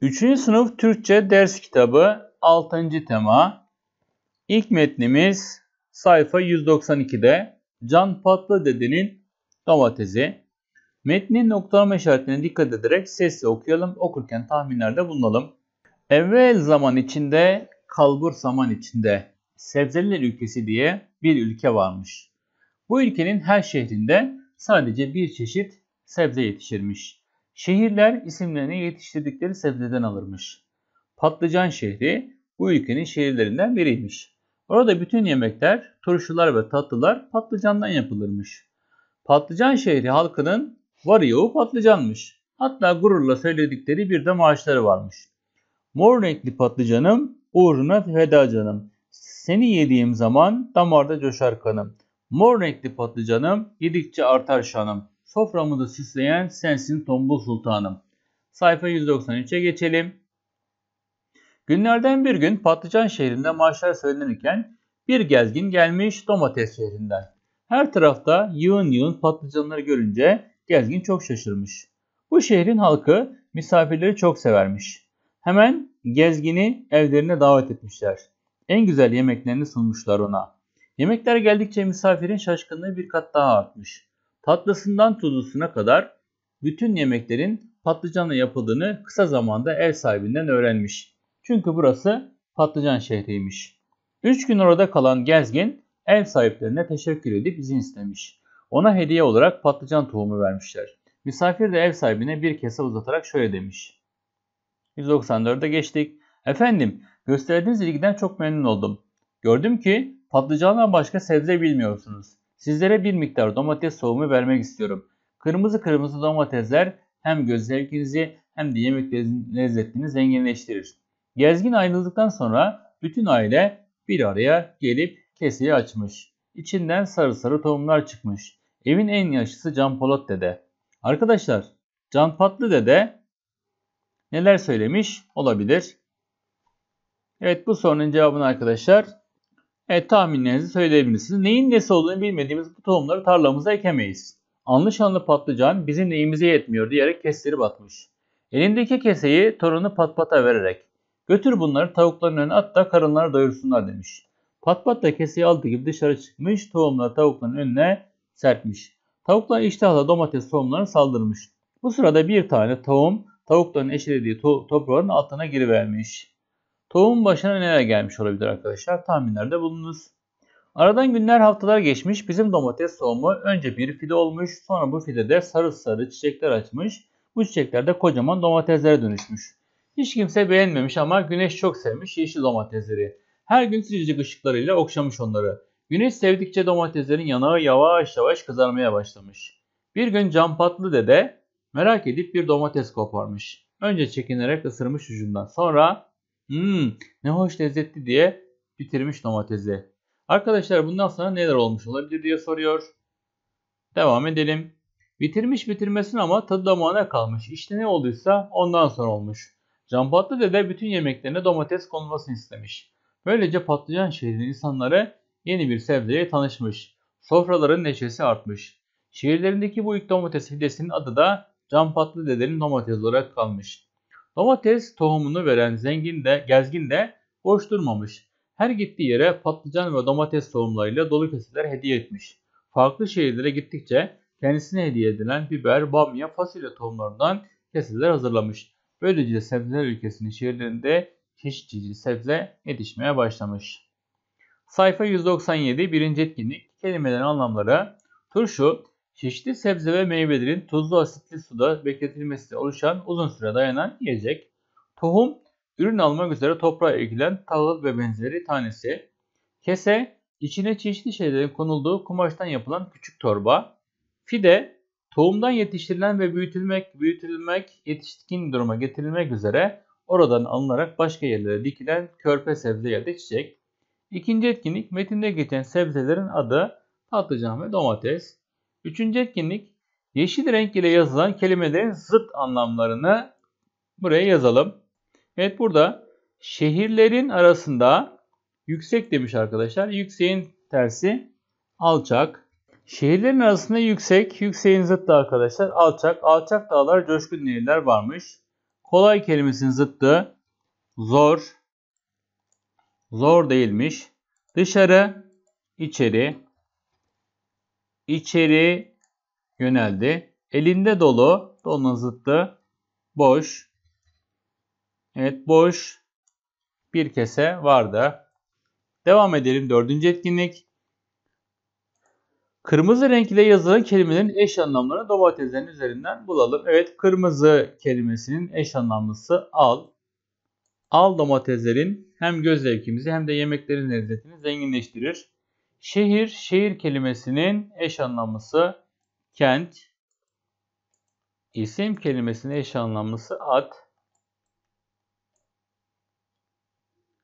Üçüncü sınıf Türkçe ders kitabı 6. tema. İlk metnimiz sayfa 192'de Can Patlı Dede'nin domatesi. Metnin noktalama işaretine dikkat ederek sesle okuyalım. Okurken tahminlerde bulunalım. Evvel zaman içinde, kalbur zaman içinde sebzeliler ülkesi diye bir ülke varmış. Bu ülkenin her şehrinde sadece bir çeşit sebze yetişirmiş. Şehirler isimlerini yetiştirdikleri sebzeden alırmış. Patlıcan şehri bu ülkenin şehirlerinden biriymiş. Orada bütün yemekler, turşular ve tatlılar patlıcandan yapılırmış. Patlıcan şehri halkının var yağı patlıcanmış. Hatta gururla söyledikleri bir de maaşları varmış. Mor renkli patlıcanım, uğruna feda canım. Seni yediğim zaman damarda coşar kanım. Mor renkli patlıcanım, yedikçe artar şanım. Soframı da süsleyen sensin tombul sultanım. Sayfa 193'e geçelim. Günlerden bir gün Patlıcan şehrinde marşlar söylenirken bir gezgin gelmiş domates şehrinden. Her tarafta yığın yığın patlıcanları görünce gezgin çok şaşırmış. Bu şehrin halkı misafirleri çok severmiş. Hemen gezgini evlerine davet etmişler. En güzel yemeklerini sunmuşlar ona. Yemekler geldikçe misafirin şaşkınlığı bir kat daha artmış. Tatlısından tuzlusuna kadar bütün yemeklerin patlıcanla yapıldığını kısa zamanda ev sahibinden öğrenmiş. Çünkü burası patlıcan şehriymiş. 3 gün orada kalan gezgin ev sahiplerine teşekkür edip izin istemiş. Ona hediye olarak patlıcan tohumu vermişler. Misafir de ev sahibine bir kese uzatarak şöyle demiş. 194'e geçtik. Efendim gösterdiğiniz ilgiden çok memnun oldum. Gördüm ki patlıcandan başka sebze bilmiyorsunuz. Sizlere bir miktar domates soğumu vermek istiyorum. Kırmızı kırmızı domatesler hem göz zevkinizi hem de yemek lezzetini zenginleştirir. Gezgin ayrıldıktan sonra bütün aile bir araya gelip keseyi açmış. İçinden sarı sarı tohumlar çıkmış. Evin en yaşlısı Can Polat dede. Arkadaşlar Can Patlı dede neler söylemiş olabilir? Evet bu sorunun cevabını arkadaşlar Evet tahminlerinizi söyleyebilirsiniz. Neyin nesi olduğunu bilmediğimiz bu tohumları tarlamıza ekemeyiz. Anlı patlıcan bizim neyimize yetmiyor diyerek kestirip atmış. Elindeki keseyi torunu patpata vererek götür bunları tavukların önüne at da karınları doyursunlar demiş. Patpat da keseyi aldı gibi dışarı çıkmış tohumları tavukların önüne serpmiş. Tavuklar iştahla domates tohumlarına saldırmış. Bu sırada bir tane tohum tavukların eşelediği to toprağın altına girivermiş. Tohumun başına neler gelmiş olabilir arkadaşlar? Tahminlerde bulunuz. Aradan günler haftalar geçmiş. Bizim domates tohumu önce bir fide olmuş. Sonra bu fidede sarı sarı çiçekler açmış. Bu çiçekler de kocaman domateslere dönüşmüş. Hiç kimse beğenmemiş ama güneş çok sevmiş yeşil domatesleri. Her gün sıcacık ışıklarıyla okşamış onları. Güneş sevdikçe domateslerin yanağı yavaş yavaş kızarmaya başlamış. Bir gün campatlı dede merak edip bir domates koparmış. Önce çekinerek ısırmış ucundan. Sonra Hmm, ne hoş lezzetli diye bitirmiş domatesi. Arkadaşlar bundan sonra neler olmuş olabilir diye soruyor. Devam edelim. Bitirmiş bitirmesin ama tadı damağına kalmış. İşte ne olduysa ondan sonra olmuş. Canpatlı dede bütün yemeklerine domates konulmasını istemiş. Böylece patlıcan şehrinin insanları yeni bir sebzeye tanışmış. Sofraların neşesi artmış. Şehirlerindeki bu ilk domates hidesinin adı da Canpatlı dedenin domates olarak kalmış. Domates tohumunu veren zengin de, gezgin de boş durmamış. Her gittiği yere patlıcan ve domates tohumlarıyla dolu keseler hediye etmiş. Farklı şehirlere gittikçe kendisine hediye edilen biber, bamya, fasulye tohumlarından keseler hazırlamış. Böylece sebzeler ülkesinin şehirlerinde çeşit çeşit sebze yetişmeye başlamış. Sayfa 197 birinci etkinlik kelimelerin anlamları turşu Çeşitli sebze ve meyvelerin tuzlu asitli suda bekletilmesi oluşan uzun süre dayanan yiyecek. Tohum, ürün almak üzere toprağa ekilen tahıl ve benzeri tanesi. Kese, içine çeşitli şeylerin konulduğu kumaştan yapılan küçük torba. Fide, tohumdan yetiştirilen ve büyütülmek, büyütülmek, yetişkin duruma getirilmek üzere oradan alınarak başka yerlere dikilen körpe sebze ya da çiçek. İkinci etkinlik metinde geçen sebzelerin adı patlıcan ve domates. Üçüncü etkinlik yeşil renk ile yazılan kelimelerin zıt anlamlarını buraya yazalım. Evet burada şehirlerin arasında yüksek demiş arkadaşlar. Yükseğin tersi alçak. Şehirlerin arasında yüksek, yükseğin zıttı arkadaşlar. Alçak, alçak dağlar, coşkun nehirler varmış. Kolay kelimesinin zıttı zor, zor değilmiş. Dışarı, içeri, içeri yöneldi. Elinde dolu, dolunun zıttı, boş. Evet boş bir kese vardı. Devam edelim dördüncü etkinlik. Kırmızı renk ile yazılan kelimelerin eş anlamlarını domateslerin üzerinden bulalım. Evet kırmızı kelimesinin eş anlamlısı al. Al domateslerin hem göz zevkimizi hem de yemeklerin lezzetini zenginleştirir. Şehir, şehir kelimesinin eş anlamlısı kent. İsim kelimesinin eş anlamlısı ad.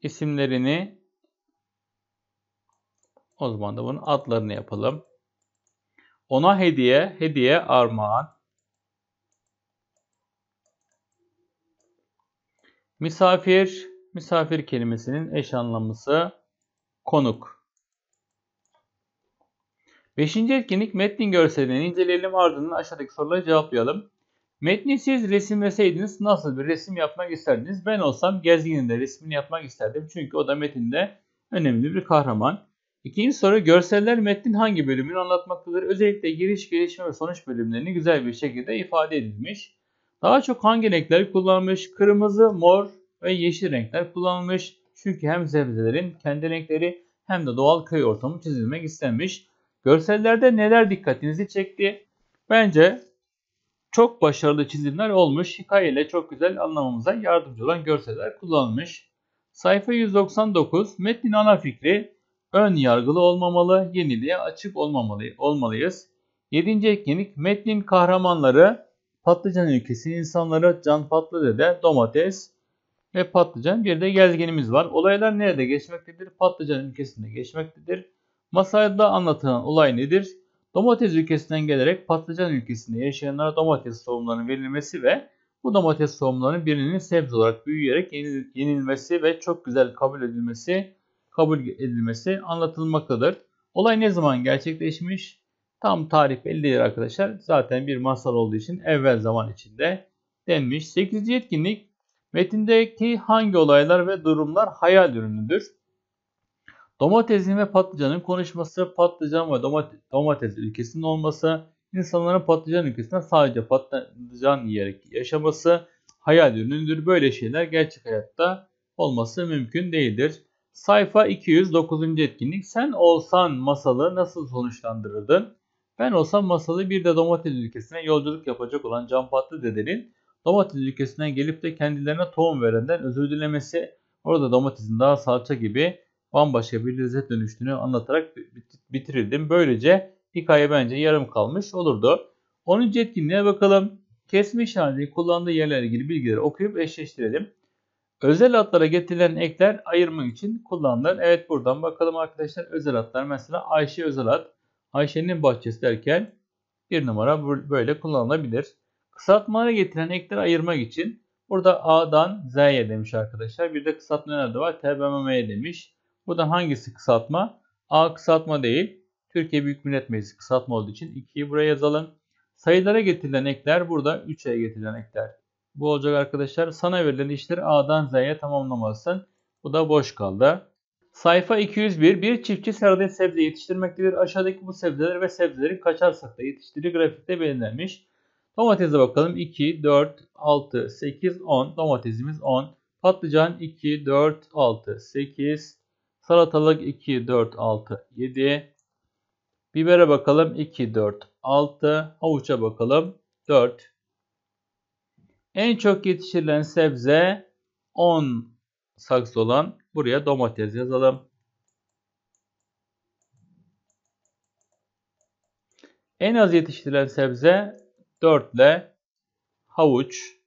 İsimlerini o zaman da bunun adlarını yapalım. Ona hediye, hediye armağan. Misafir, misafir kelimesinin eş anlamlısı konuk. Beşinci etkinlik metnin görselini inceleyelim ardından aşağıdaki soruları cevaplayalım. Metni siz resimleseydiniz nasıl bir resim yapmak isterdiniz? Ben olsam gezginin de resmini yapmak isterdim. Çünkü o da metinde önemli bir kahraman. İkinci soru görseller metnin hangi bölümünü anlatmaktadır? Özellikle giriş, gelişme ve sonuç bölümlerini güzel bir şekilde ifade edilmiş. Daha çok hangi renkler kullanılmış? Kırmızı, mor ve yeşil renkler kullanılmış. Çünkü hem sebzelerin kendi renkleri hem de doğal köy ortamı çizilmek istenmiş. Görsellerde neler dikkatinizi çekti? Bence çok başarılı çizimler olmuş. Hikayeyle çok güzel anlamamıza yardımcı olan görseller kullanılmış. Sayfa 199 metnin ana fikri ön yargılı olmamalı, yeniliğe açık olmamalı, olmalıyız. 7. etkinlik metnin kahramanları patlıcan ülkesi insanları can patlıdede domates ve patlıcan bir de gezginimiz var. Olaylar nerede geçmektedir? Patlıcan ülkesinde geçmektedir. Masalda anlatılan olay nedir? Domates ülkesinden gelerek patlıcan ülkesinde yaşayanlara domates tohumlarının verilmesi ve bu domates tohumlarının birinin sebze olarak büyüyerek yenilmesi ve çok güzel kabul edilmesi kabul edilmesi anlatılmaktadır. Olay ne zaman gerçekleşmiş? Tam tarih belli değil arkadaşlar. Zaten bir masal olduğu için evvel zaman içinde denmiş. 8. yetkinlik metindeki hangi olaylar ve durumlar hayal ürünüdür? Domatesin ve patlıcanın konuşması, patlıcan ve domates, domates ülkesinin olması, insanların patlıcan ülkesinde sadece patlıcan yiyerek yaşaması hayal ürünüdür. Böyle şeyler gerçek hayatta olması mümkün değildir. Sayfa 209. etkinlik. Sen olsan masalı nasıl sonuçlandırırdın? Ben olsam masalı bir de domates ülkesine yolculuk yapacak olan can patlı dedenin domates ülkesinden gelip de kendilerine tohum verenden özür dilemesi, orada domatesin daha salça gibi bambaşka bir lezzet dönüştüğünü anlatarak bitirildim. Böylece hikaye bence yarım kalmış olurdu. 10. etkinliğe bakalım. Kesme işareti kullandığı yerlerle ilgili bilgileri okuyup eşleştirelim. Özel hatlara getirilen ekler ayırma için kullanılır. Evet buradan bakalım arkadaşlar özel hatlar. Mesela Ayşe özel hat. Ayşe'nin bahçesi derken bir numara böyle kullanılabilir. Kısaltmaya getiren ekleri ayırmak için burada A'dan Z'ye demiş arkadaşlar. Bir de kısaltma nerede var? TBMM'ye demiş. Bu da hangisi kısaltma? A kısaltma değil. Türkiye Büyük Millet Meclisi kısaltma olduğu için 2'yi buraya yazalım. Sayılara getirilen ekler burada 3'e getirilen ekler. Bu olacak arkadaşlar. Sana verilen işleri A'dan Z'ye tamamlamalısın. Bu da boş kaldı. Sayfa 201. Bir çiftçi serada sebze yetiştirmektedir. Aşağıdaki bu sebzeler ve sebzelerin kaçar sakta yetiştiği grafikte belirlenmiş. Domatese bakalım. 2, 4, 6, 8, 10. Domatesimiz 10. Patlıcan 2, 4, 6, 8, Salatalık 2, 4, 6, 7. Bibere bakalım 2, 4, 6. Havuça bakalım 4. En çok yetiştirilen sebze 10 saksı olan buraya domates yazalım. En az yetiştirilen sebze 4 ile havuç.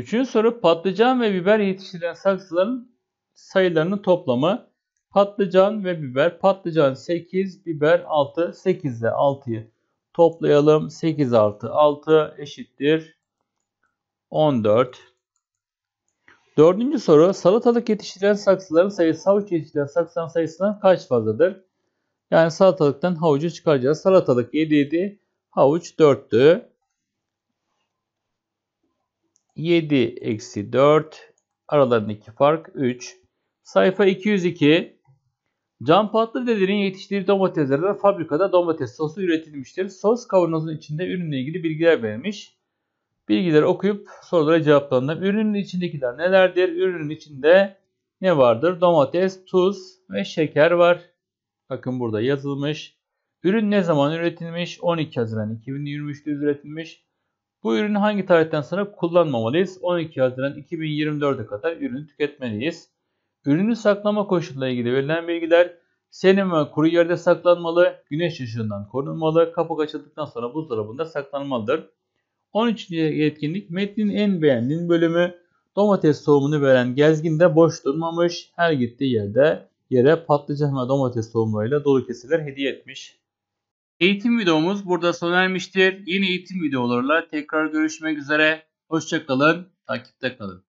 Üçüncü soru patlıcan ve biber yetiştirilen saksıların sayılarının toplamı. Patlıcan ve biber. Patlıcan 8, biber 6. 8 ile 6'yı toplayalım. 8 artı 6 eşittir 14. Dördüncü soru salatalık yetiştirilen saksıların sayısı havuç yetiştirilen saksıların sayısından kaç fazladır? Yani salatalıktan havucu çıkaracağız. Salatalık 7 7, havuç 4'tü. 7 eksi 4 aralarındaki fark 3. Sayfa 202. Can Patlı dedenin yetiştirdiği domateslerden fabrikada domates sosu üretilmiştir. Sos kavanozun içinde ürünle ilgili bilgiler verilmiş. Bilgileri okuyup sorulara cevaplanır. Ürünün içindekiler nelerdir? Ürünün içinde ne vardır? Domates, tuz ve şeker var. Bakın burada yazılmış. Ürün ne zaman üretilmiş? 12 Haziran 2023'te üretilmiş. Bu ürünü hangi tarihten sonra kullanmamalıyız? 12 Haziran 2024'e kadar ürünü tüketmeliyiz. Ürünü saklama koşuluyla ilgili verilen bilgiler serin ve kuru yerde saklanmalı, güneş ışığından korunmalı, kapak açıldıktan sonra buzdolabında saklanmalıdır. 13. yetkinlik metnin en beğendiğin bölümü domates tohumunu veren gezgin de boş durmamış, her gittiği yerde yere patlıcan ve domates tohumlarıyla dolu keseler hediye etmiş. Eğitim videomuz burada sona ermiştir. Yeni eğitim videolarla tekrar görüşmek üzere. Hoşçakalın, takipte kalın.